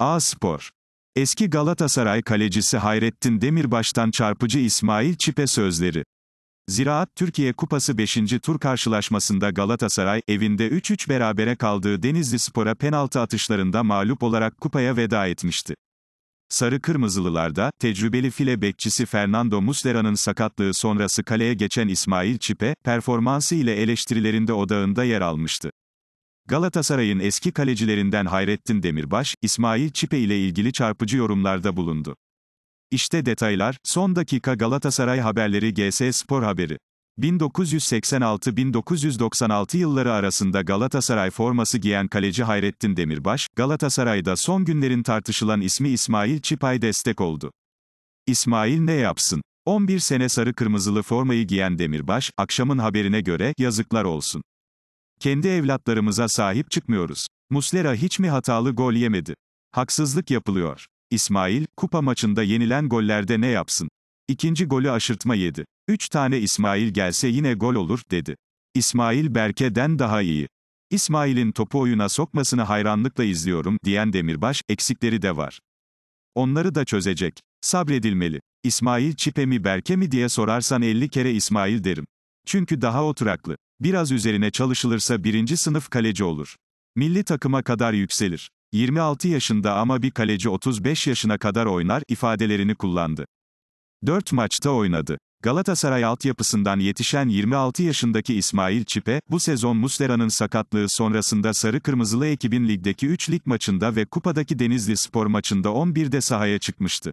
A Spor. Eski Galatasaray kalecisi Hayrettin Demirbaş'tan çarpıcı İsmail Çipe sözleri. Ziraat Türkiye Kupası 5. tur karşılaşmasında Galatasaray, evinde 3-3 berabere kaldığı Denizli Spor'a penaltı atışlarında mağlup olarak kupaya veda etmişti. Sarı Kırmızılılarda, tecrübeli file bekçisi Fernando Muslera'nın sakatlığı sonrası kaleye geçen İsmail Çipe, performansı ile eleştirilerinde odağında yer almıştı. Galatasaray'ın eski kalecilerinden Hayrettin Demirbaş, İsmail Çipe ile ilgili çarpıcı yorumlarda bulundu. İşte detaylar, son dakika Galatasaray haberleri GS Spor haberi. 1986-1996 yılları arasında Galatasaray forması giyen kaleci Hayrettin Demirbaş, Galatasaray'da son günlerin tartışılan ismi İsmail Çipay destek oldu. İsmail ne yapsın? 11 sene sarı kırmızılı formayı giyen Demirbaş, akşamın haberine göre, yazıklar olsun. Kendi evlatlarımıza sahip çıkmıyoruz. Muslera hiç mi hatalı gol yemedi? Haksızlık yapılıyor. İsmail, kupa maçında yenilen gollerde ne yapsın? İkinci golü aşırtma yedi. Üç tane İsmail gelse yine gol olur, dedi. İsmail Berke'den daha iyi. İsmail'in topu oyuna sokmasını hayranlıkla izliyorum, diyen Demirbaş, eksikleri de var. Onları da çözecek. Sabredilmeli. İsmail Çipe mi Berke mi diye sorarsan 50 kere İsmail derim. Çünkü daha oturaklı. Biraz üzerine çalışılırsa birinci sınıf kaleci olur. Milli takıma kadar yükselir. 26 yaşında ama bir kaleci 35 yaşına kadar oynar ifadelerini kullandı. 4 maçta oynadı. Galatasaray altyapısından yetişen 26 yaşındaki İsmail Çipe, bu sezon Muslera'nın sakatlığı sonrasında Sarı Kırmızılı ekibin ligdeki 3 lig maçında ve kupadaki Denizli Spor maçında 11'de sahaya çıkmıştı.